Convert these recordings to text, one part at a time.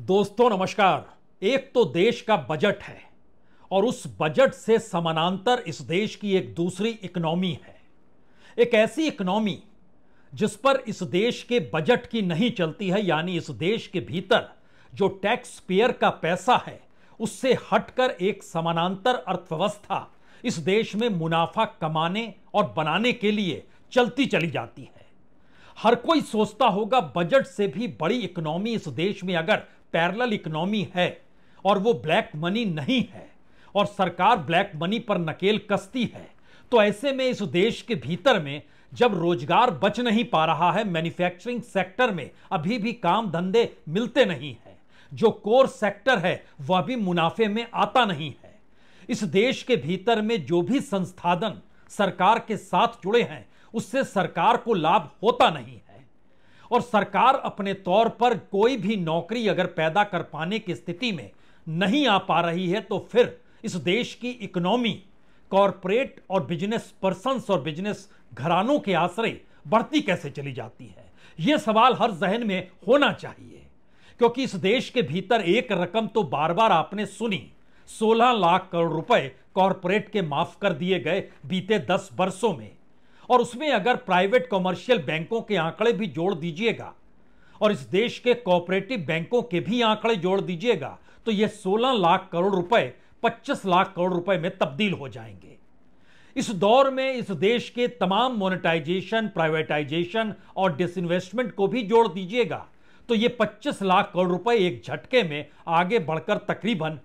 दोस्तों नमस्कार एक तो देश का बजट है और उस बजट से समानांतर इस देश की एक दूसरी इकोनॉमी है एक ऐसी इकोनॉमी जिस पर इस देश के बजट की नहीं चलती है यानी इस देश के भीतर जो टैक्स पेयर का पैसा है उससे हटकर एक समानांतर अर्थव्यवस्था इस देश में मुनाफा कमाने और बनाने के लिए चलती चली जाती है हर कोई सोचता होगा बजट से भी बड़ी इकोनॉमी इस देश में अगर पैरल इकोनॉमी है और वो ब्लैक मनी नहीं है और सरकार ब्लैक मनी पर नकेल कसती है तो ऐसे में इस देश के भीतर में जब रोजगार बच नहीं पा रहा है मैन्युफैक्चरिंग सेक्टर में अभी भी काम धंधे मिलते नहीं हैं जो कोर सेक्टर है वह भी मुनाफे में आता नहीं है इस देश के भीतर में जो भी संस्थान सरकार के साथ जुड़े हैं उससे सरकार को लाभ होता नहीं है और सरकार अपने तौर पर कोई भी नौकरी अगर पैदा कर पाने की स्थिति में नहीं आ पा रही है तो फिर इस देश की इकोनॉमी कॉरपोरेट और बिजनेस पर्सनस और बिजनेस घरानों के आश्रय बढ़ती कैसे चली जाती है यह सवाल हर जहन में होना चाहिए क्योंकि इस देश के भीतर एक रकम तो बार बार आपने सुनी 16 लाख करोड़ रुपए कॉरपोरेट के माफ कर दिए गए बीते 10 वर्षों में और उसमें अगर प्राइवेट कॉमर्शियल बैंकों के आंकड़े भी जोड़ दीजिएगा और इस देश के कोऑपरेटिव बैंकों के भी आंकड़े जोड़ दीजिएगा तो यह 16 लाख करोड़ रुपए 25 लाख करोड़ रुपए में तब्दील हो जाएंगे इस दौर में इस देश के तमाम मोनेटाइजेशन प्राइवेटाइजेशन और डिसइन्वेस्टमेंट को भी जोड़ दीजिएगा तो ये 25 लाख करोड़ रुपए एक झटके में आगे बढ़कर तकरीबन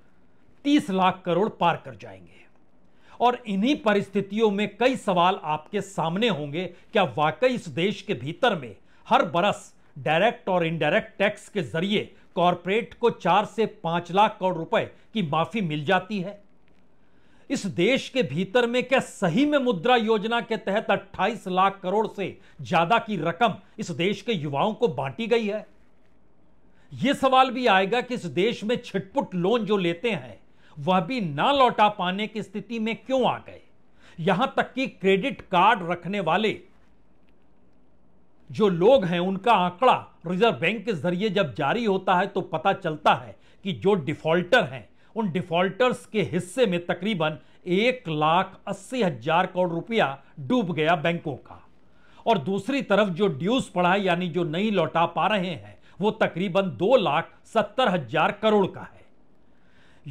30 लाख करोड़ पार कर जाएंगे और इन्हीं परिस्थितियों में कई सवाल आपके सामने होंगे क्या वाकई इस देश के भीतर में हर बरस डायरेक्ट और इनडायरेक्ट टैक्स के जरिए कॉरपोरेट को चार से पांच लाख करोड़ रुपए की माफी मिल जाती है इस देश के भीतर में क्या सही में मुद्रा योजना के तहत 28 लाख करोड़ से ज्यादा की रकम इस देश के युवाओं को बांटी गई है यह सवाल भी आएगा कि इस देश में छिटपुट लोन जो लेते हैं वह भी ना लौटा पाने की स्थिति में क्यों आ गए यहां तक कि क्रेडिट कार्ड रखने वाले जो लोग हैं उनका आंकड़ा रिजर्व बैंक के जरिए जब जारी होता है तो पता चलता है कि जो डिफॉल्टर हैं उन डिफॉल्टर्स के हिस्से में तकरीबन एक लाख अस्सी हजार करोड़ रुपया डूब गया बैंकों का और दूसरी तरफ जो ड्यूज पड़ा है यानी जो नहीं लौटा पा रहे हैं वो तकरीबन दो लाख सत्तर हजार करोड़ का है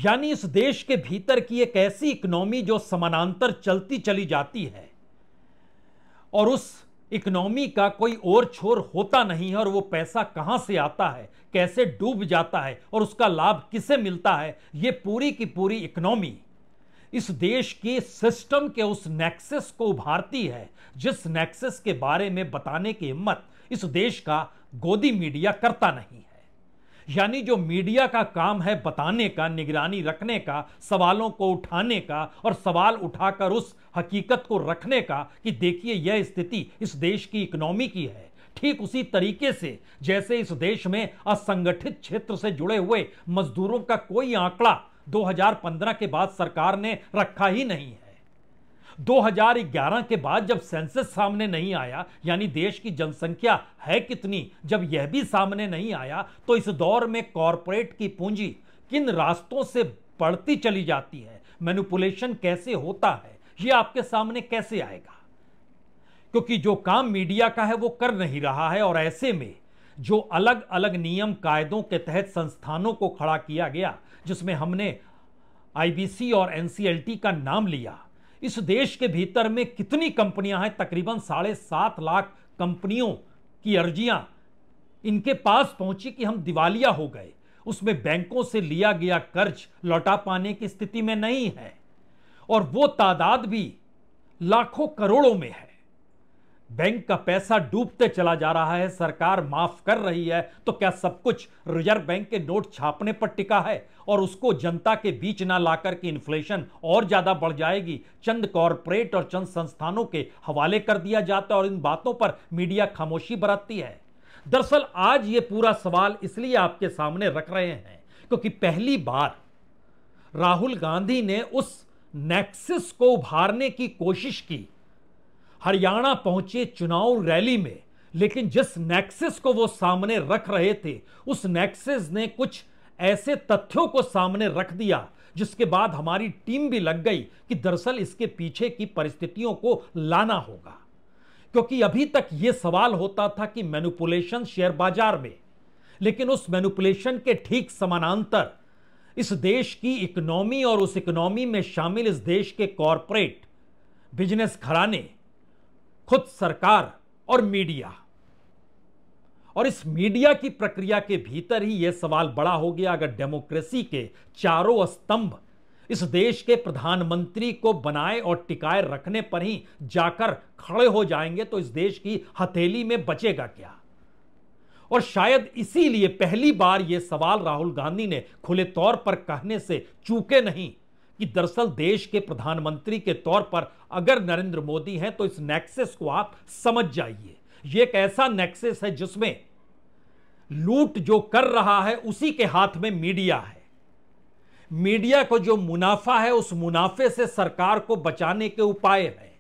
यानी इस देश के भीतर की एक ऐसी इकोनॉमी जो समानांतर चलती चली जाती है और उस इकोनॉमी का कोई और छोर होता नहीं है और वो पैसा कहाँ से आता है कैसे डूब जाता है और उसका लाभ किसे मिलता है ये पूरी की पूरी इकोनॉमी इस देश के सिस्टम के उस नेक्सेस को उभारती है जिस नेक्सेस के बारे में बताने की हिम्मत इस देश का गोदी मीडिया करता नहीं है यानी जो मीडिया का काम है बताने का निगरानी रखने का सवालों को उठाने का और सवाल उठाकर उस हकीकत को रखने का कि देखिए यह स्थिति इस देश की इकोनॉमी की है ठीक उसी तरीके से जैसे इस देश में असंगठित क्षेत्र से जुड़े हुए मजदूरों का कोई आंकड़ा 2015 के बाद सरकार ने रखा ही नहीं है 2011 के बाद जब सेंसस सामने नहीं आया यानी देश की जनसंख्या है कितनी जब यह भी सामने नहीं आया तो इस दौर में कॉरपोरेट की पूंजी किन रास्तों से बढ़ती चली जाती है मैनुपुलेशन कैसे होता है यह आपके सामने कैसे आएगा क्योंकि जो काम मीडिया का है वो कर नहीं रहा है और ऐसे में जो अलग अलग नियम कायदों के तहत संस्थानों को खड़ा किया गया जिसमें हमने आईबीसी और एनसीएलटी का नाम लिया इस देश के भीतर में कितनी कंपनियां हैं तकरीबन साढ़े सात लाख कंपनियों की अर्जियां इनके पास पहुंची कि हम दिवालिया हो गए उसमें बैंकों से लिया गया कर्ज लौटा पाने की स्थिति में नहीं है और वो तादाद भी लाखों करोड़ों में है बैंक का पैसा डूबते चला जा रहा है सरकार माफ कर रही है तो क्या सब कुछ रिजर्व बैंक के नोट छापने पर टिका है और उसको जनता के बीच ना लाकर के इन्फ्लेशन और ज्यादा बढ़ जाएगी चंद कॉरपोरेट और चंद संस्थानों के हवाले कर दिया जाता है और इन बातों पर मीडिया खामोशी बरतती है दरअसल आज ये पूरा सवाल इसलिए आपके सामने रख रहे हैं क्योंकि पहली बार राहुल गांधी ने उस नेक्सिस को उभारने की कोशिश की हरियाणा पहुंचे चुनाव रैली में लेकिन जिस नेक्सेस को वो सामने रख रहे थे उस नेक्सेस ने कुछ ऐसे तथ्यों को सामने रख दिया जिसके बाद हमारी टीम भी लग गई कि दरअसल इसके पीछे की परिस्थितियों को लाना होगा क्योंकि अभी तक यह सवाल होता था कि मैनुपुलेशन शेयर बाजार में लेकिन उस मैनुपुलेशन के ठीक समानांतर इस देश की इकोनॉमी और उस इकोनॉमी में शामिल इस देश के कॉरपोरेट बिजनेस घराने खुद सरकार और मीडिया और इस मीडिया की प्रक्रिया के भीतर ही यह सवाल बड़ा हो गया अगर डेमोक्रेसी के चारों स्तंभ इस देश के प्रधानमंत्री को बनाए और टिकाए रखने पर ही जाकर खड़े हो जाएंगे तो इस देश की हथेली में बचेगा क्या और शायद इसीलिए पहली बार यह सवाल राहुल गांधी ने खुले तौर पर कहने से चूके नहीं कि दरअसल देश के प्रधानमंत्री के तौर पर अगर नरेंद्र मोदी हैं तो इस नेक्सेस को आप समझ जाइए यह एक ऐसा नेक्सेस है जिसमें लूट जो कर रहा है उसी के हाथ में मीडिया है मीडिया को जो मुनाफा है उस मुनाफे से सरकार को बचाने के उपाय हैं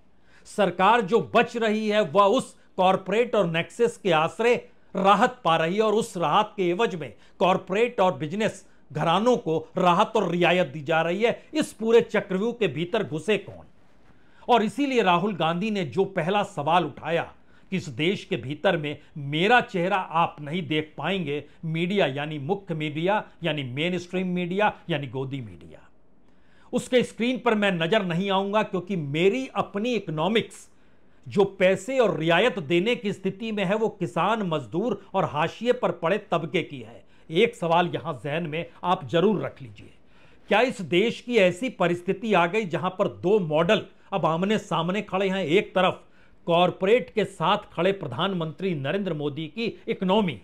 सरकार जो बच रही है वह उस कॉरपोरेट और नेक्सेस के आश्रय राहत पा रही है और उस राहत के एवज में कॉरपोरेट और बिजनेस घरानों को राहत और रियायत दी जा रही है इस पूरे चक्रव्यूह के भीतर घुसे कौन और इसीलिए राहुल गांधी ने जो पहला सवाल उठाया कि इस देश के भीतर में मेरा चेहरा आप नहीं देख पाएंगे मीडिया यानी मुख्य मीडिया यानी मेन स्ट्रीम मीडिया यानी गोदी मीडिया उसके स्क्रीन पर मैं नजर नहीं आऊंगा क्योंकि मेरी अपनी इकोनॉमिक्स जो पैसे और रियायत देने की स्थिति में है वो किसान मजदूर और हाशिए पर पड़े तबके की है एक सवाल यहां जहन में आप जरूर रख लीजिए क्या इस देश की ऐसी परिस्थिति आ गई जहां पर दो मॉडल अब आमने सामने खड़े हैं एक तरफ कॉरपोरेट के साथ खड़े प्रधानमंत्री नरेंद्र मोदी की इकोनॉमी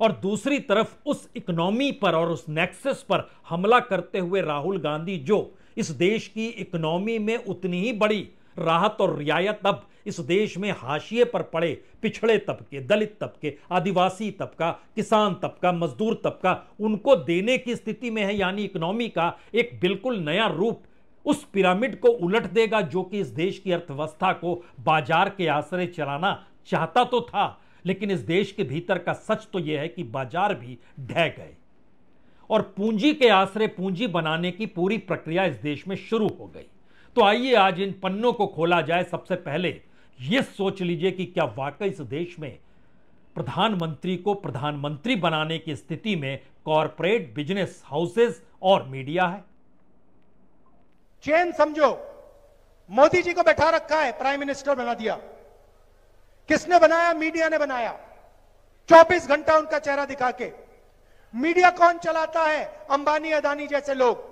और दूसरी तरफ उस इकोनॉमी पर और उस नेक्सस पर हमला करते हुए राहुल गांधी जो इस देश की इकोनॉमी में उतनी ही बड़ी राहत और रियायत अब इस देश में हाशिए पर पड़े पिछड़े तबके दलित तबके आदिवासी तबका किसान तबका मजदूर तबका उनको देने की स्थिति में है यानी इकोनॉमी का एक बिल्कुल नया रूप उस पिरामिड को उलट देगा जो कि इस देश की अर्थव्यवस्था को बाजार के आश्रय चलाना चाहता तो था लेकिन इस देश के भीतर का सच तो यह है कि बाजार भी ढह गए और पूंजी के आश्रय पूंजी बनाने की पूरी प्रक्रिया इस देश में शुरू हो गई तो आइए आज इन पन्नों को खोला जाए सबसे पहले ये सोच लीजिए कि क्या वाकई इस देश में प्रधानमंत्री को प्रधानमंत्री बनाने की स्थिति में कॉरपोरेट बिजनेस हाउसेस और मीडिया है चैन समझो मोदी जी को बैठा रखा है प्राइम मिनिस्टर बना दिया किसने बनाया मीडिया ने बनाया 24 घंटा उनका चेहरा दिखा के मीडिया कौन चलाता है अंबानी अदानी जैसे लोग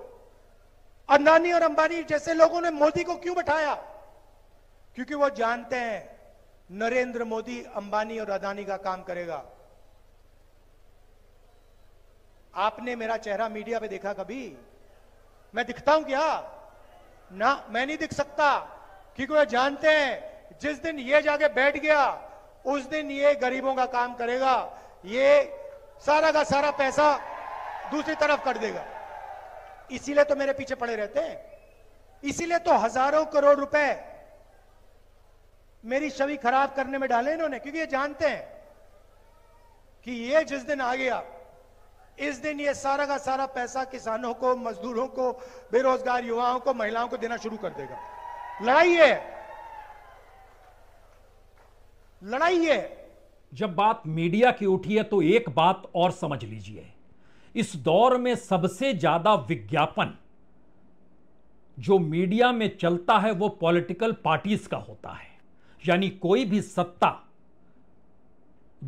अंदानी और अंबानी जैसे लोगों ने मोदी को क्यों बैठाया क्योंकि वो जानते हैं नरेंद्र मोदी अंबानी और अदानी का काम करेगा आपने मेरा चेहरा मीडिया पे देखा कभी मैं दिखता हूं क्या ना मैं नहीं दिख सकता क्योंकि वह जानते हैं जिस दिन ये जाके बैठ गया उस दिन ये गरीबों का काम करेगा ये सारा का सारा पैसा दूसरी तरफ कर देगा इसीलिए तो मेरे पीछे पड़े रहते हैं इसीलिए तो हजारों करोड़ रुपए मेरी छवि खराब करने में डाले इन्होंने क्योंकि ये जानते हैं कि ये जिस दिन आ गया इस दिन ये सारा का सारा पैसा किसानों को मजदूरों को बेरोजगार युवाओं को महिलाओं को देना शुरू कर देगा लड़ाई है लड़ाई है जब बात मीडिया की उठी है तो एक बात और समझ लीजिए इस दौर में सबसे ज्यादा विज्ञापन जो मीडिया में चलता है वो पॉलिटिकल पार्टीज का होता है यानी कोई भी सत्ता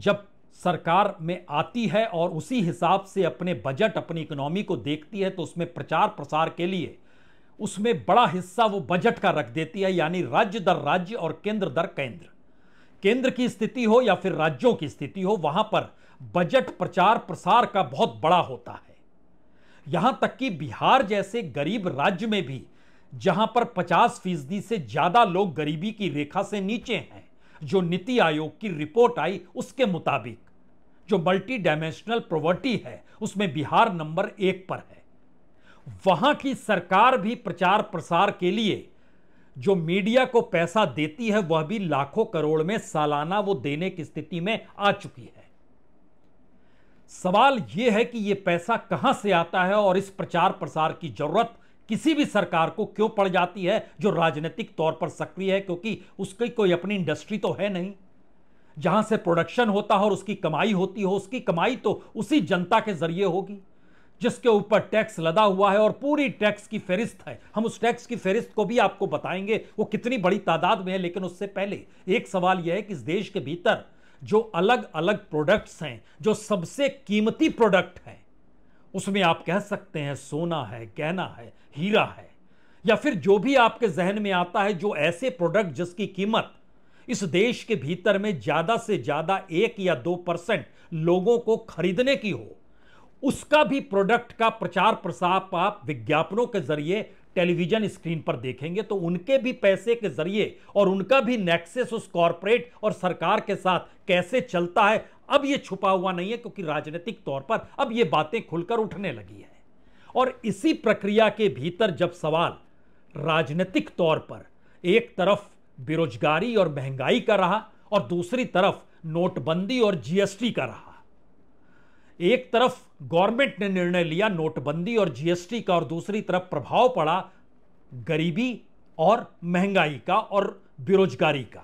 जब सरकार में आती है और उसी हिसाब से अपने बजट अपनी इकोनॉमी को देखती है तो उसमें प्रचार प्रसार के लिए उसमें बड़ा हिस्सा वो बजट का रख देती है यानी राज्य दर राज्य और केंद्र दर केंद्र केंद्र की स्थिति हो या फिर राज्यों की स्थिति हो वहां पर बजट प्रचार प्रसार का बहुत बड़ा होता है यहां तक कि बिहार जैसे गरीब राज्य में भी जहां पर 50 फीसदी से ज्यादा लोग गरीबी की रेखा से नीचे हैं जो नीति आयोग की रिपोर्ट आई उसके मुताबिक जो मल्टी डायमेंशनल प्रॉवर्टी है उसमें बिहार नंबर एक पर है वहां की सरकार भी प्रचार प्रसार के लिए जो मीडिया को पैसा देती है वह भी लाखों करोड़ में सालाना वो देने की स्थिति में आ चुकी है सवाल यह है कि यह पैसा कहां से आता है और इस प्रचार प्रसार की जरूरत किसी भी सरकार को क्यों पड़ जाती है जो राजनीतिक तौर पर सक्रिय है क्योंकि उसकी कोई अपनी इंडस्ट्री तो है नहीं जहां से प्रोडक्शन होता हो और उसकी कमाई होती हो उसकी कमाई तो उसी जनता के जरिए होगी जिसके ऊपर टैक्स लदा हुआ है और पूरी टैक्स की फेरिस्त है हम उस टैक्स की फेरिस्त को भी आपको बताएंगे वो कितनी बड़ी तादाद में है लेकिन उससे पहले एक सवाल यह है कि इस देश के भीतर जो अलग अलग प्रोडक्ट्स हैं जो सबसे कीमती प्रोडक्ट हैं उसमें आप कह सकते हैं सोना है गहना है हीरा है या फिर जो भी आपके जहन में आता है जो ऐसे प्रोडक्ट जिसकी कीमत इस देश के भीतर में ज़्यादा से ज़्यादा एक या दो परसेंट लोगों को खरीदने की हो उसका भी प्रोडक्ट का प्रचार प्रसार आप विज्ञापनों के जरिए टेलीविजन स्क्रीन पर देखेंगे तो उनके भी पैसे के जरिए और उनका भी नेक्सेस उस कॉरपोरेट और सरकार के साथ कैसे चलता है अब यह छुपा हुआ नहीं है क्योंकि राजनीतिक तौर पर अब ये बातें खुलकर उठने लगी है और इसी प्रक्रिया के भीतर जब सवाल राजनीतिक तौर पर एक तरफ बेरोजगारी और महंगाई का रहा और दूसरी तरफ नोटबंदी और जीएसटी का रहा एक तरफ गवर्नमेंट ने निर्णय लिया नोटबंदी और जीएसटी का और दूसरी तरफ प्रभाव पड़ा गरीबी और महंगाई का और बेरोजगारी का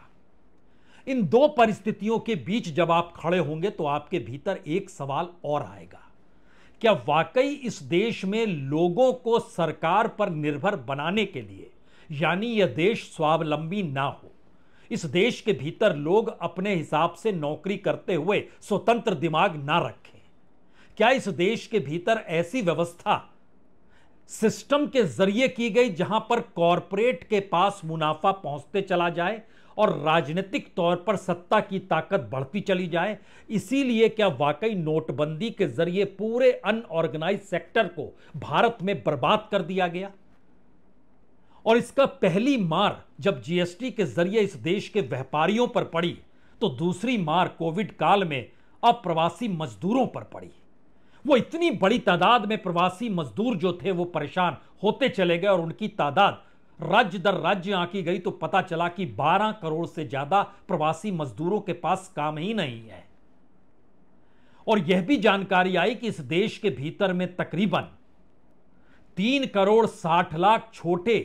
इन दो परिस्थितियों के बीच जब आप खड़े होंगे तो आपके भीतर एक सवाल और आएगा क्या वाकई इस देश में लोगों को सरकार पर निर्भर बनाने के लिए यानी यह देश स्वावलंबी ना हो इस देश के भीतर लोग अपने हिसाब से नौकरी करते हुए स्वतंत्र दिमाग ना रखें क्या इस देश के भीतर ऐसी व्यवस्था सिस्टम के जरिए की गई जहां पर कॉरपोरेट के पास मुनाफा पहुंचते चला जाए और राजनीतिक तौर पर सत्ता की ताकत बढ़ती चली जाए इसीलिए क्या वाकई नोटबंदी के जरिए पूरे अनऑर्गेनाइज सेक्टर को भारत में बर्बाद कर दिया गया और इसका पहली मार जब जीएसटी के जरिए इस देश के व्यापारियों पर पड़ी तो दूसरी मार कोविड काल में अप्रवासी मजदूरों पर पड़ी वो इतनी बड़ी तादाद में प्रवासी मजदूर जो थे वो परेशान होते चले गए और उनकी तादाद राज्य दर राज्य आंकी गई तो पता चला कि 12 करोड़ से ज्यादा प्रवासी मजदूरों के पास काम ही नहीं है और यह भी जानकारी आई कि इस देश के भीतर में तकरीबन तीन करोड़ साठ लाख छोटे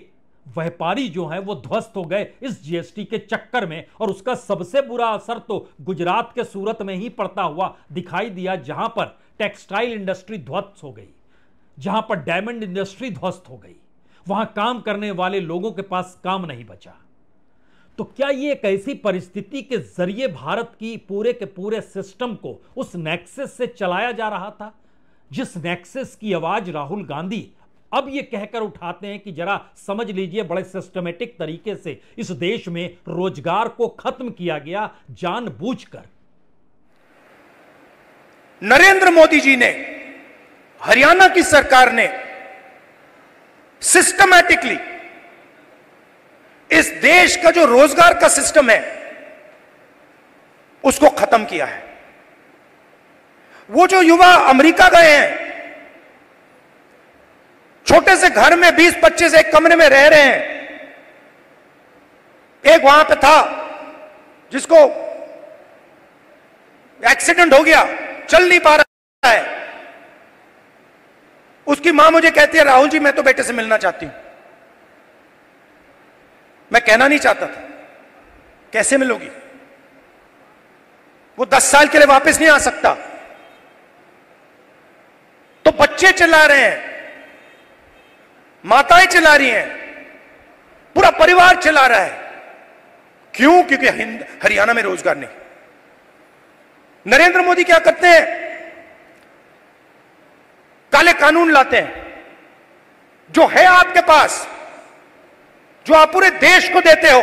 व्यापारी जो हैं वो ध्वस्त हो गए इस जीएसटी के चक्कर में और उसका सबसे बुरा असर तो गुजरात के सूरत में ही पड़ता हुआ दिखाई दिया जहां पर टेक्सटाइल इंडस्ट्री ध्वस्त हो गई जहां पर डायमंड इंडस्ट्री ध्वस्त हो गई वहां काम करने वाले लोगों के पास काम नहीं बचा तो क्या यह एक ऐसी परिस्थिति के जरिए भारत की पूरे के पूरे सिस्टम को उस नेक्सेस से चलाया जा रहा था जिस नेक्सेस की आवाज राहुल गांधी अब यह कहकर उठाते हैं कि जरा समझ लीजिए बड़े सिस्टमेटिक तरीके से इस देश में रोजगार को खत्म किया गया जानबूझकर नरेंद्र मोदी जी ने हरियाणा की सरकार ने सिस्टमैटिकली इस देश का जो रोजगार का सिस्टम है उसको खत्म किया है वो जो युवा अमेरिका गए हैं छोटे से घर में 20-25 एक कमरे में रह रहे हैं एक वहां पे था जिसको एक्सीडेंट हो गया चल नहीं पा रहा है उसकी मां मुझे कहती है राहुल जी मैं तो बेटे से मिलना चाहती हूं मैं कहना नहीं चाहता था कैसे मिलोगी वो दस साल के लिए वापस नहीं आ सकता तो बच्चे चिल्ला रहे हैं माताएं चिल्ला रही हैं पूरा परिवार चिल्ला रहा है क्यों क्योंकि हरियाणा में रोजगार नहीं नरेंद्र मोदी क्या करते हैं काले कानून लाते हैं जो है आपके पास जो आप पूरे देश को देते हो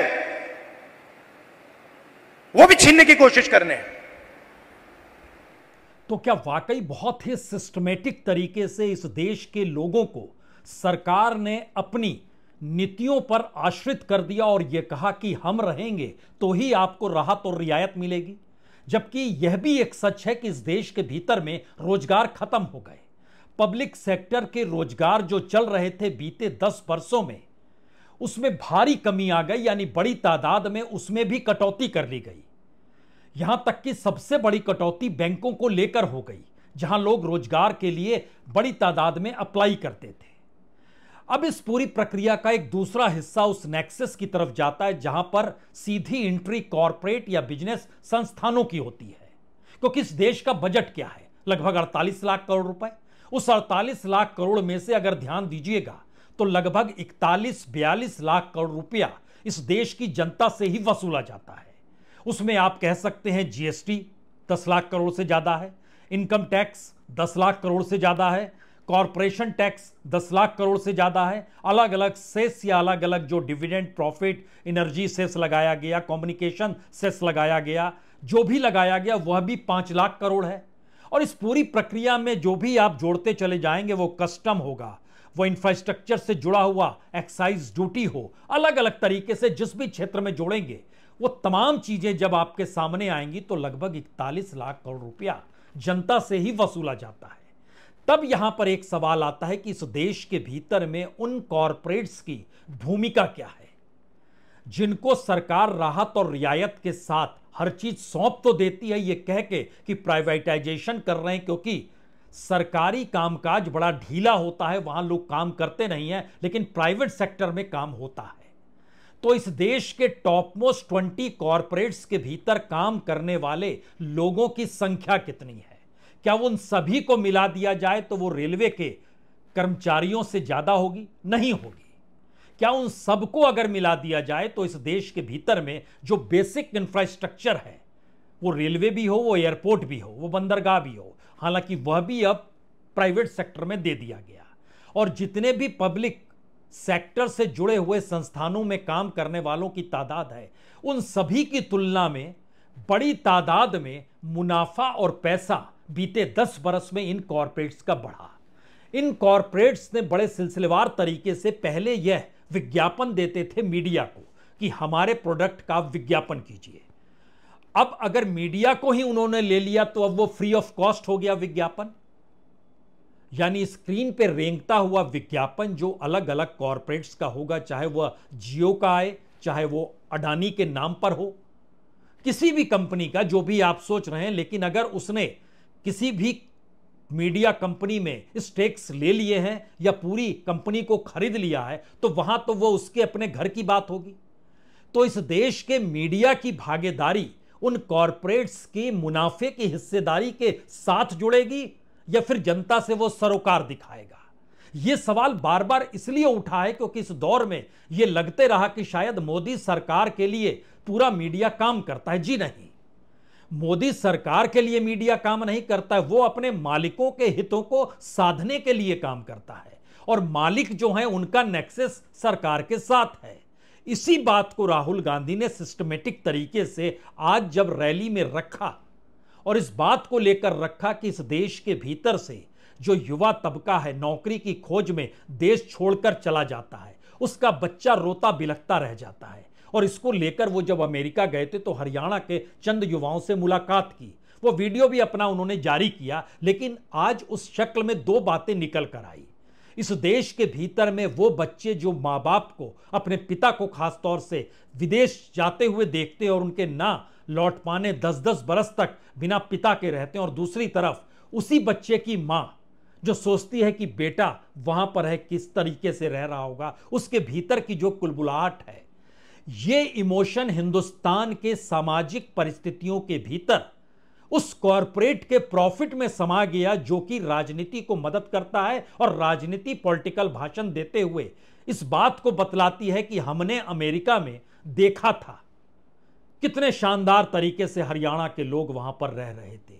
वो भी छीनने की कोशिश करने हैं तो क्या वाकई बहुत ही सिस्टमेटिक तरीके से इस देश के लोगों को सरकार ने अपनी नीतियों पर आश्रित कर दिया और यह कहा कि हम रहेंगे तो ही आपको राहत और रियायत मिलेगी जबकि यह भी एक सच है कि इस देश के भीतर में रोजगार खत्म हो गए पब्लिक सेक्टर के रोजगार जो चल रहे थे बीते दस वर्षों में उसमें भारी कमी आ गई यानी बड़ी तादाद में उसमें भी कटौती कर ली गई यहां तक कि सबसे बड़ी कटौती बैंकों को लेकर हो गई जहां लोग रोजगार के लिए बड़ी तादाद में अप्लाई करते थे अब इस पूरी प्रक्रिया का एक दूसरा हिस्सा उस नेक्सस की तरफ जाता है जहां पर सीधी एंट्री कॉरपोरेट या बिजनेस संस्थानों की होती है क्योंकि इस देश का बजट क्या है लगभग 48 लाख करोड़ रुपए उस 48 लाख करोड़ में से अगर ध्यान दीजिएगा तो लगभग 41 बयालीस लाख करोड़ रुपया इस देश की जनता से ही वसूला जाता है उसमें आप कह सकते हैं जीएसटी दस लाख करोड़ से ज्यादा है इनकम टैक्स दस लाख करोड़ से ज्यादा है कॉरपोरेशन टैक्स 10 लाख करोड़ से ज़्यादा है अलग अलग सेस या अलग अलग जो डिविडेंड प्रॉफिट एनर्जी सेस लगाया गया कम्युनिकेशन सेस लगाया गया जो भी लगाया गया वह भी पांच लाख करोड़ है और इस पूरी प्रक्रिया में जो भी आप जोड़ते चले जाएंगे वो कस्टम होगा वो इंफ्रास्ट्रक्चर से जुड़ा हुआ एक्साइज ड्यूटी हो अलग अलग तरीके से जिस भी क्षेत्र में जोड़ेंगे वो तमाम चीज़ें जब आपके सामने आएंगी तो लगभग इकतालीस लाख करोड़ रुपया जनता से ही वसूला जाता है तब यहां पर एक सवाल आता है कि इस देश के भीतर में उन कॉरपोरेट्स की भूमिका क्या है जिनको सरकार राहत और रियायत के साथ हर चीज सौंप तो देती है ये कह के कि प्राइवेटाइजेशन कर रहे हैं क्योंकि सरकारी कामकाज बड़ा ढीला होता है वहां लोग काम करते नहीं है लेकिन प्राइवेट सेक्टर में काम होता है तो इस देश के टॉप मोस्ट ट्वेंटी कॉरपोरेट्स के भीतर काम करने वाले लोगों की संख्या कितनी है क्या उन सभी को मिला दिया जाए तो वो रेलवे के कर्मचारियों से ज्यादा होगी नहीं होगी क्या उन सबको अगर मिला दिया जाए तो इस देश के भीतर में जो बेसिक इंफ्रास्ट्रक्चर है वो रेलवे भी हो वो एयरपोर्ट भी हो वो बंदरगाह भी हो हालांकि वह भी अब प्राइवेट सेक्टर में दे दिया गया और जितने भी पब्लिक सेक्टर से जुड़े हुए संस्थानों में काम करने वालों की तादाद है उन सभी की तुलना में बड़ी तादाद में मुनाफा और पैसा बीते दस बरस में इन कॉरपोरेट्स का बढ़ा इन कॉरपोरेट्स ने बड़े सिलसिलेवार तरीके से पहले यह विज्ञापन देते थे मीडिया को कि हमारे प्रोडक्ट का विज्ञापन कीजिए अब अगर मीडिया को ही उन्होंने ले लिया तो अब वो फ्री ऑफ कॉस्ट हो गया विज्ञापन यानी स्क्रीन पे रेंगता हुआ विज्ञापन जो अलग अलग कॉरपोरेट्स का होगा चाहे वह जियो का आए चाहे वो अडानी के नाम पर हो किसी भी कंपनी का जो भी आप सोच रहे हैं लेकिन अगर उसने किसी भी मीडिया कंपनी में स्टेक्स ले लिए हैं या पूरी कंपनी को खरीद लिया है तो वहां तो वो उसके अपने घर की बात होगी तो इस देश के मीडिया की भागीदारी उन कॉरपोरेट्स की मुनाफे की हिस्सेदारी के साथ जुड़ेगी या फिर जनता से वो सरोकार दिखाएगा ये सवाल बार बार इसलिए उठा है क्योंकि इस दौर में ये लगते रहा कि शायद मोदी सरकार के लिए पूरा मीडिया काम करता है जी नहीं मोदी सरकार के लिए मीडिया काम नहीं करता है वो अपने मालिकों के हितों को साधने के लिए काम करता है और मालिक जो है उनका नेक्सेस सरकार के साथ है इसी बात को राहुल गांधी ने सिस्टमेटिक तरीके से आज जब रैली में रखा और इस बात को लेकर रखा कि इस देश के भीतर से जो युवा तबका है नौकरी की खोज में देश छोड़कर चला जाता है उसका बच्चा रोता बिलखता रह जाता है और इसको लेकर वो जब अमेरिका गए थे तो हरियाणा के चंद युवाओं से मुलाकात की वो वीडियो भी अपना उन्होंने जारी किया लेकिन आज उस शक्ल में दो बातें निकल कर आई इस देश के भीतर में वो बच्चे जो माँ बाप को अपने पिता को खासतौर से विदेश जाते हुए देखते और उनके ना लौट पाने दस दस बरस तक बिना पिता के रहते हैं और दूसरी तरफ उसी बच्चे की माँ जो सोचती है कि बेटा वहां पर है किस तरीके से रह रहा होगा उसके भीतर की जो कुलबुलाहट है ये इमोशन हिंदुस्तान के सामाजिक परिस्थितियों के भीतर उस कॉरपोरेट के प्रॉफिट में समा गया जो कि राजनीति को मदद करता है और राजनीति पॉलिटिकल भाषण देते हुए इस बात को बतलाती है कि हमने अमेरिका में देखा था कितने शानदार तरीके से हरियाणा के लोग वहां पर रह रहे थे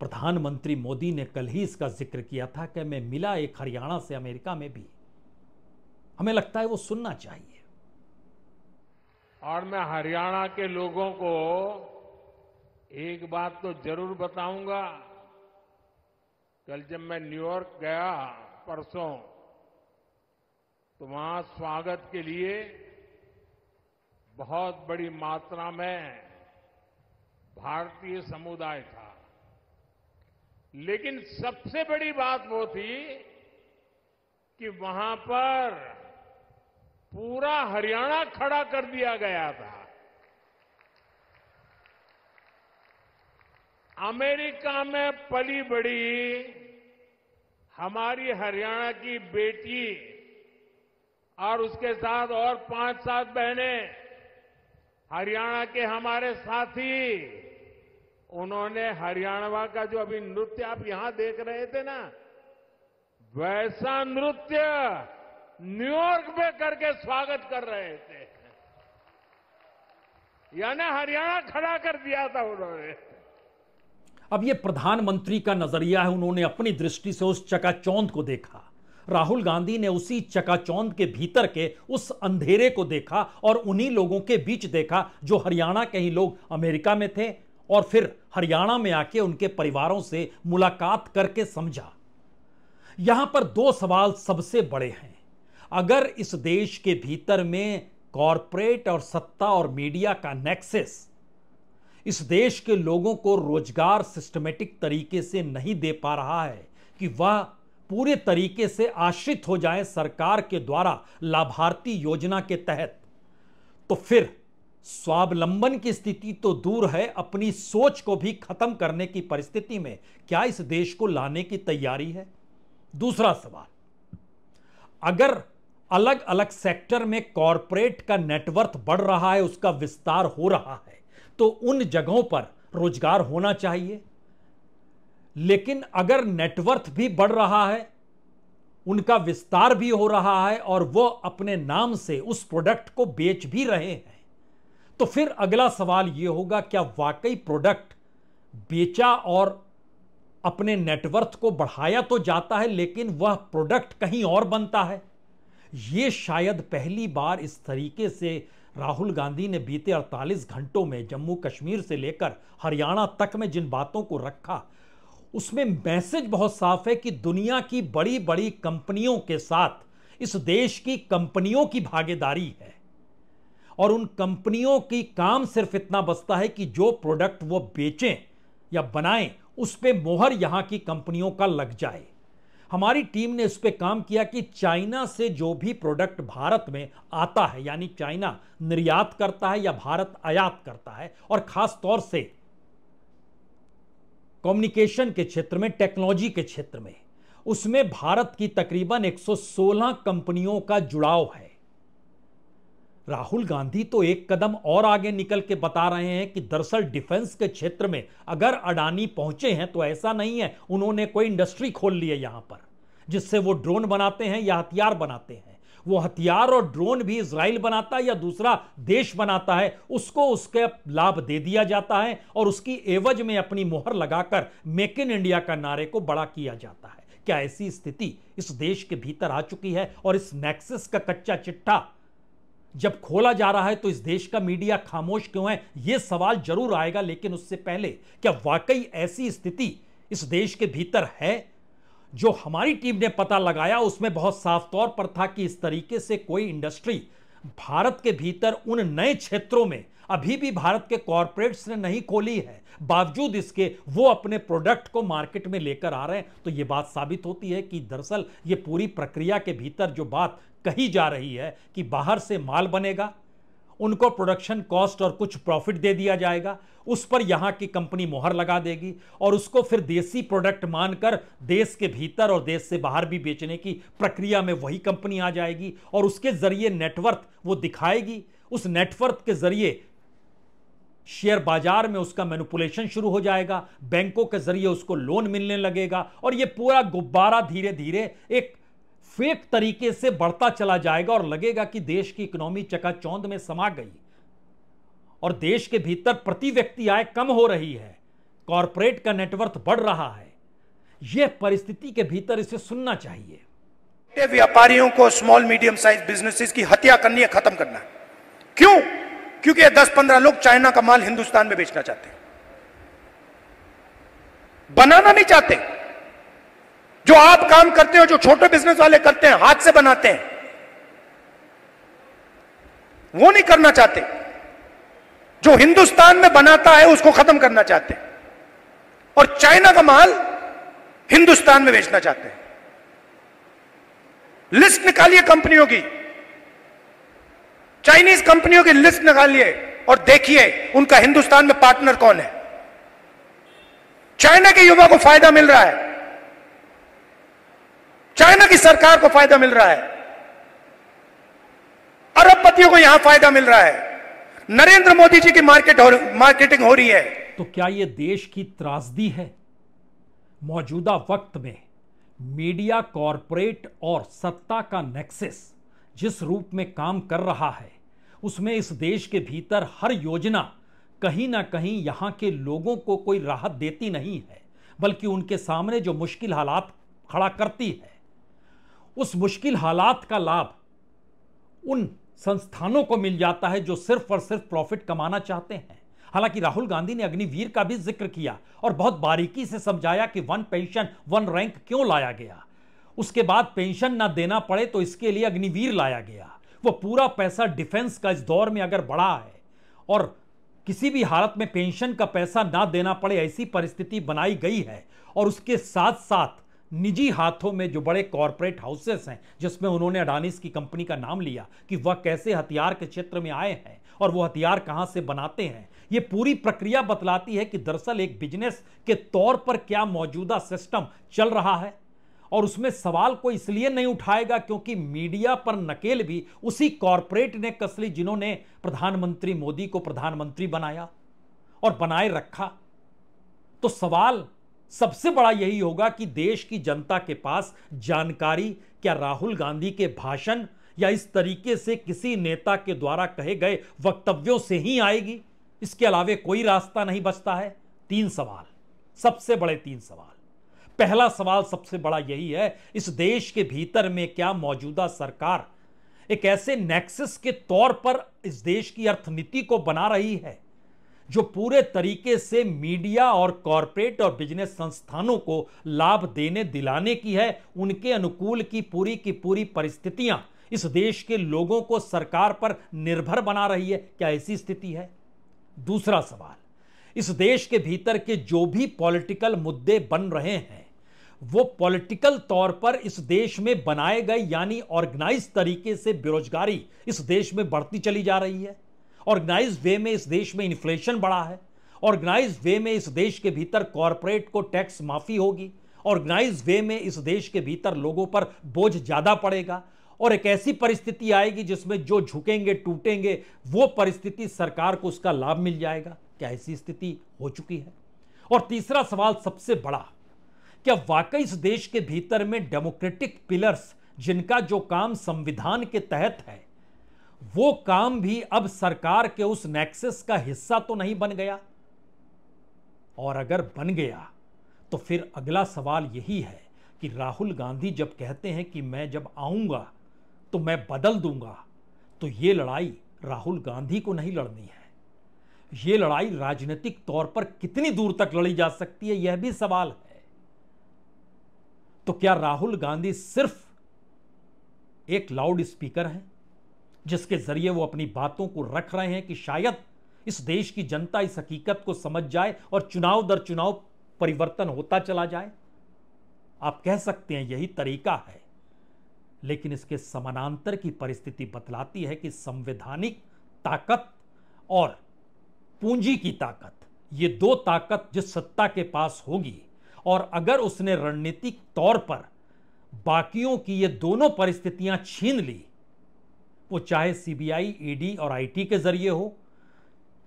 प्रधानमंत्री मोदी ने कल ही इसका जिक्र किया था कि मैं मिला एक हरियाणा से अमेरिका में भी हमें लगता है वो सुनना चाहिए और मैं हरियाणा के लोगों को एक बात तो जरूर बताऊंगा कल जब मैं न्यूयॉर्क गया परसों तो वहां स्वागत के लिए बहुत बड़ी मात्रा में भारतीय समुदाय था लेकिन सबसे बड़ी बात वो थी कि वहां पर पूरा हरियाणा खड़ा कर दिया गया था अमेरिका में पली बड़ी हमारी हरियाणा की बेटी और उसके साथ और पांच सात बहनें हरियाणा के हमारे साथी उन्होंने हरियाणा का जो अभी नृत्य आप यहां देख रहे थे ना वैसा नृत्य न्यूयॉर्क में करके स्वागत कर रहे थे यानी हरियाणा खड़ा कर दिया था उन्होंने अब ये प्रधानमंत्री का नजरिया है उन्होंने अपनी दृष्टि से उस चकाचौंध को देखा राहुल गांधी ने उसी चकाचौंध के भीतर के उस अंधेरे को देखा और उन्हीं लोगों के बीच देखा जो हरियाणा के ही लोग अमेरिका में थे और फिर हरियाणा में आके उनके परिवारों से मुलाकात करके समझा यहां पर दो सवाल सबसे बड़े हैं अगर इस देश के भीतर में कॉरपोरेट और सत्ता और मीडिया का नेक्सेस इस देश के लोगों को रोजगार सिस्टमेटिक तरीके से नहीं दे पा रहा है कि वह पूरे तरीके से आश्रित हो जाए सरकार के द्वारा लाभार्थी योजना के तहत तो फिर स्वावलंबन की स्थिति तो दूर है अपनी सोच को भी खत्म करने की परिस्थिति में क्या इस देश को लाने की तैयारी है दूसरा सवाल अगर अलग अलग सेक्टर में कॉरपोरेट का नेटवर्थ बढ़ रहा है उसका विस्तार हो रहा है तो उन जगहों पर रोजगार होना चाहिए लेकिन अगर नेटवर्थ भी बढ़ रहा है उनका विस्तार भी हो रहा है और वो अपने नाम से उस प्रोडक्ट को बेच भी रहे हैं तो फिर अगला सवाल ये होगा क्या वाकई प्रोडक्ट बेचा और अपने नेटवर्थ को बढ़ाया तो जाता है लेकिन वह प्रोडक्ट कहीं और बनता है ये शायद पहली बार इस तरीके से राहुल गांधी ने बीते 48 घंटों में जम्मू कश्मीर से लेकर हरियाणा तक में जिन बातों को रखा उसमें मैसेज बहुत साफ है कि दुनिया की बड़ी बड़ी कंपनियों के साथ इस देश की कंपनियों की भागीदारी है और उन कंपनियों की काम सिर्फ इतना बसता है कि जो प्रोडक्ट वो बेचें या बनाएं उस पर मोहर यहां की कंपनियों का लग जाए हमारी टीम ने इस पर काम किया कि चाइना से जो भी प्रोडक्ट भारत में आता है यानी चाइना निर्यात करता है या भारत आयात करता है और खास तौर से कम्युनिकेशन के क्षेत्र में टेक्नोलॉजी के क्षेत्र में उसमें भारत की तकरीबन 116 कंपनियों का जुड़ाव है राहुल गांधी तो एक कदम और आगे निकल के बता रहे हैं कि दरअसल डिफेंस के क्षेत्र में अगर अडानी पहुंचे हैं तो ऐसा नहीं है उन्होंने कोई इंडस्ट्री खोल ली है यहां पर जिससे वो ड्रोन बनाते हैं या हथियार बनाते हैं वो हथियार और ड्रोन भी इसराइल बनाता है या दूसरा देश बनाता है उसको उसके लाभ दे दिया जाता है और उसकी एवज में अपनी मोहर लगाकर मेक इन इंडिया का नारे को बड़ा किया जाता है क्या ऐसी स्थिति इस देश के भीतर आ चुकी है और इस नेक्सिस का कच्चा चिट्ठा जब खोला जा रहा है तो इस देश का मीडिया खामोश क्यों है यह सवाल जरूर आएगा लेकिन उससे पहले क्या वाकई ऐसी स्थिति इस देश के भीतर है जो हमारी टीम ने पता लगाया उसमें बहुत साफ तौर पर था कि इस तरीके से कोई इंडस्ट्री भारत के भीतर उन नए क्षेत्रों में अभी भी भारत के कॉरपोरेट्स ने नहीं खोली है बावजूद इसके वो अपने प्रोडक्ट को मार्केट में लेकर आ रहे हैं तो ये बात साबित होती है कि दरअसल ये पूरी प्रक्रिया के भीतर जो बात कही जा रही है कि बाहर से माल बनेगा उनको प्रोडक्शन कॉस्ट और कुछ प्रॉफिट दे दिया जाएगा उस पर यहाँ की कंपनी मोहर लगा देगी और उसको फिर देसी प्रोडक्ट मानकर देश के भीतर और देश से बाहर भी बेचने की प्रक्रिया में वही कंपनी आ जाएगी और उसके ज़रिए नेटवर्थ वो दिखाएगी उस नेटवर्थ के ज़रिए शेयर बाजार में उसका मैनुपुलेशन शुरू हो जाएगा बैंकों के जरिए उसको लोन मिलने लगेगा और ये पूरा गुब्बारा धीरे धीरे एक फेक तरीके से बढ़ता चला जाएगा और लगेगा कि देश की इकोनॉमी चकाचौंध में समा गई और देश के भीतर प्रति व्यक्ति आय कम हो रही है कॉरपोरेट का नेटवर्थ बढ़ रहा है यह परिस्थिति के भीतर इसे सुनना चाहिए व्यापारियों को स्मॉल मीडियम साइज बिजनेसेस की हत्या करनी है खत्म करना है क्यों क्योंकि दस पंद्रह लोग चाइना का माल हिंदुस्तान में बेचना चाहते हैं बनाना नहीं चाहते जो आप काम करते हो जो छोटे बिजनेस वाले करते हैं हाथ से बनाते हैं वो नहीं करना चाहते जो हिंदुस्तान में बनाता है उसको खत्म करना चाहते हैं और चाइना का माल हिंदुस्तान में बेचना चाहते हैं लिस्ट निकालिए कंपनियों की चाइनीज कंपनियों की लिस्ट निकालिए और देखिए उनका हिंदुस्तान में पार्टनर कौन है चाइना के युवा को फायदा मिल रहा है चाइना की सरकार को फायदा मिल रहा है अरबपतियों को यहां फायदा मिल रहा है नरेंद्र मोदी जी की मार्केट हो, मार्केटिंग हो रही है तो क्या यह देश की त्रासदी है मौजूदा वक्त में मीडिया कॉरपोरेट और सत्ता का नेक्सेस जिस रूप में काम कर रहा है उसमें इस देश के भीतर हर योजना कहीं ना कहीं यहां के लोगों को कोई राहत देती नहीं है बल्कि उनके सामने जो मुश्किल हालात खड़ा करती है उस मुश्किल हालात का लाभ उन संस्थानों को मिल जाता है जो सिर्फ और सिर्फ प्रॉफिट कमाना चाहते हैं हालांकि राहुल गांधी ने अग्निवीर का भी जिक्र किया और बहुत बारीकी से समझाया कि वन पेंशन वन रैंक क्यों लाया गया उसके बाद पेंशन ना देना पड़े तो इसके लिए अग्निवीर लाया गया वो पूरा पैसा डिफेंस का इस दौर में अगर बढ़ा है और किसी भी हालत में पेंशन का पैसा ना देना पड़े ऐसी परिस्थिति बनाई गई है और उसके साथ साथ निजी हाथों में जो बड़े कॉरपोरेट हाउसेस हैं जिसमें उन्होंने अडानिस की कंपनी का नाम लिया कि वह कैसे हथियार के क्षेत्र में आए हैं और वो हथियार कहां से बनाते हैं ये पूरी प्रक्रिया बतलाती है कि दरअसल एक बिजनेस के तौर पर क्या मौजूदा सिस्टम चल रहा है और उसमें सवाल को इसलिए नहीं उठाएगा क्योंकि मीडिया पर नकेल भी उसी कॉरपोरेट ने कस ली जिन्होंने प्रधानमंत्री मोदी को प्रधानमंत्री बनाया और बनाए रखा तो सवाल सबसे बड़ा यही होगा कि देश की जनता के पास जानकारी क्या राहुल गांधी के भाषण या इस तरीके से किसी नेता के द्वारा कहे गए वक्तव्यों से ही आएगी इसके अलावे कोई रास्ता नहीं बचता है तीन सवाल सबसे बड़े तीन सवाल पहला सवाल सबसे बड़ा यही है इस देश के भीतर में क्या मौजूदा सरकार एक ऐसे नेक्सस के तौर पर इस देश की अर्थनीति को बना रही है जो पूरे तरीके से मीडिया और कॉरपोरेट और बिजनेस संस्थानों को लाभ देने दिलाने की है उनके अनुकूल की पूरी की पूरी परिस्थितियां इस देश के लोगों को सरकार पर निर्भर बना रही है क्या ऐसी स्थिति है दूसरा सवाल इस देश के भीतर के जो भी पॉलिटिकल मुद्दे बन रहे हैं वो पॉलिटिकल तौर पर इस देश में बनाए गए यानी ऑर्गेनाइज तरीके से बेरोजगारी इस देश में बढ़ती चली जा रही है ऑर्गेनाइज वे में इस देश में इन्फ्लेशन बढ़ा है ऑर्गेनाइज वे में इस देश के भीतर कॉरपोरेट को टैक्स माफी होगी ऑर्गेनाइज वे में इस देश के भीतर लोगों पर बोझ ज़्यादा पड़ेगा और एक ऐसी परिस्थिति आएगी जिसमें जो झुकेंगे टूटेंगे वो परिस्थिति सरकार को उसका लाभ मिल जाएगा क्या ऐसी स्थिति हो चुकी है और तीसरा सवाल सबसे बड़ा क्या वाकई इस देश के भीतर में डेमोक्रेटिक पिलर्स जिनका जो काम संविधान के तहत है वो काम भी अब सरकार के उस नेक्सेस का हिस्सा तो नहीं बन गया और अगर बन गया तो फिर अगला सवाल यही है कि राहुल गांधी जब कहते हैं कि मैं जब आऊंगा तो मैं बदल दूंगा तो ये लड़ाई राहुल गांधी को नहीं लड़नी है ये लड़ाई राजनीतिक तौर पर कितनी दूर तक लड़ी जा सकती है यह भी सवाल है तो क्या राहुल गांधी सिर्फ एक लाउड स्पीकर हैं जिसके ज़रिए वो अपनी बातों को रख रहे हैं कि शायद इस देश की जनता इस हकीकत को समझ जाए और चुनाव दर चुनाव परिवर्तन होता चला जाए आप कह सकते हैं यही तरीका है लेकिन इसके समानांतर की परिस्थिति बतलाती है कि संवैधानिक ताकत और पूंजी की ताकत ये दो ताकत जिस सत्ता के पास होगी और अगर उसने रणनीतिक तौर पर बाकियों की ये दोनों परिस्थितियां छीन ली वो चाहे सीबीआई ईडी e और आईटी के जरिए हो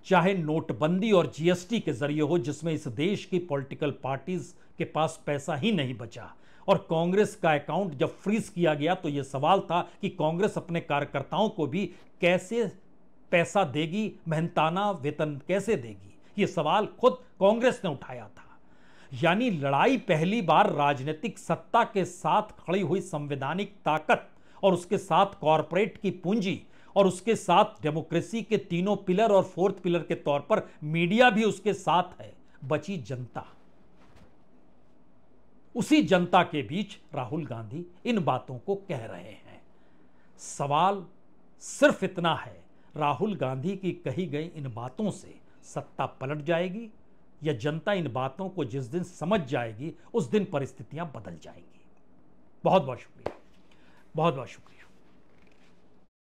चाहे नोटबंदी और जीएसटी के जरिए हो जिसमें इस देश की पॉलिटिकल पार्टीज के पास पैसा ही नहीं बचा और कांग्रेस का अकाउंट जब फ्रीज किया गया तो यह सवाल था कि कांग्रेस अपने कार्यकर्ताओं को भी कैसे पैसा देगी मेहनताना वेतन कैसे देगी ये सवाल खुद कांग्रेस ने उठाया था यानी लड़ाई पहली बार राजनीतिक सत्ता के साथ खड़ी हुई संवैधानिक ताकत और उसके साथ कॉरपोरेट की पूंजी और उसके साथ डेमोक्रेसी के तीनों पिलर और फोर्थ पिलर के तौर पर मीडिया भी उसके साथ है बची जनता उसी जनता के बीच राहुल गांधी इन बातों को कह रहे हैं सवाल सिर्फ इतना है राहुल गांधी की कही गई इन बातों से सत्ता पलट जाएगी या जनता इन बातों को जिस दिन समझ जाएगी उस दिन परिस्थितियां बदल जाएंगी बहुत बहुत शुक्रिया बहुत बहुत शुक्रिया